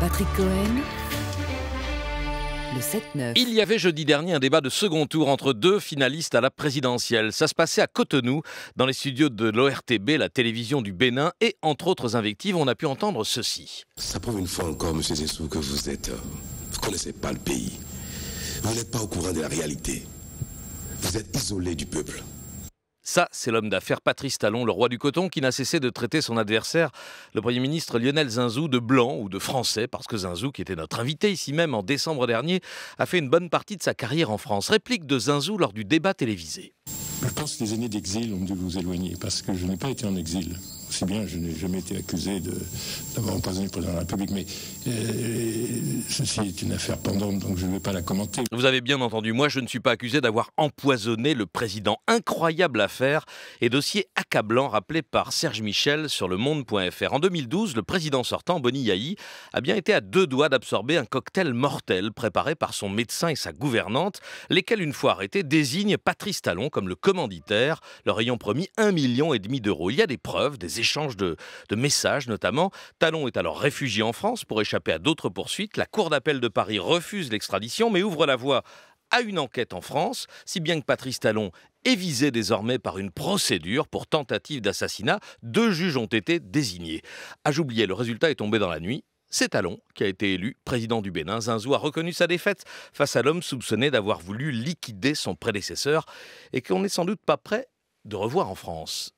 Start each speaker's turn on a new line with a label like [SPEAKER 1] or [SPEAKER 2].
[SPEAKER 1] Patrick Cohen. Le Il y avait jeudi dernier un débat de second tour entre deux finalistes à la présidentielle. Ça se passait à Cotonou, dans les studios de l'ORTB, la télévision du Bénin, et entre autres invectives, on a pu entendre ceci.
[SPEAKER 2] Ça prouve une fois encore, monsieur Zessou, que vous êtes. Vous vous connaissez pas le pays. Vous n'êtes pas au courant de la réalité. Vous êtes isolé du peuple.
[SPEAKER 1] Ça, c'est l'homme d'affaires Patrice Talon, le roi du coton, qui n'a cessé de traiter son adversaire, le Premier ministre Lionel Zinzou, de blanc ou de français, parce que Zinzou, qui était notre invité ici même en décembre dernier, a fait une bonne partie de sa carrière en France. Réplique de Zinzou lors du débat télévisé.
[SPEAKER 2] Je pense que les années d'exil ont dû vous éloigner, parce que je n'ai pas été en exil si bien je n'ai jamais été accusé d'avoir empoisonné le président de la République, mais euh, ceci est une affaire pendante, donc je ne vais
[SPEAKER 1] pas la commenter. Vous avez bien entendu, moi je ne suis pas accusé d'avoir empoisonné le président. Incroyable affaire et dossier accablant rappelé par Serge Michel sur le monde.fr. En 2012, le président sortant, Bonnie Yahi, a bien été à deux doigts d'absorber un cocktail mortel préparé par son médecin et sa gouvernante, lesquels, une fois arrêtés, désignent Patrice Talon comme le commanditaire, leur ayant promis un million et demi d'euros. Il y a des preuves, des échanges de, messages notamment. Talon est alors réfugié en France pour échapper à d'autres poursuites. La Cour d'appel de Paris refuse l'extradition mais ouvre la voie à une enquête en France, si bien que Patrice Talon est visé désormais par une procédure pour tentative d'assassinat. Deux juges ont été désignés. À ah, j'oubliais, le résultat est tombé dans la nuit. C'est Talon qui a été élu président du Bénin. Zinzou a reconnu sa défaite face à l'homme soupçonné d'avoir voulu liquider son prédécesseur et qu'on n'est sans doute pas prêt de revoir en France.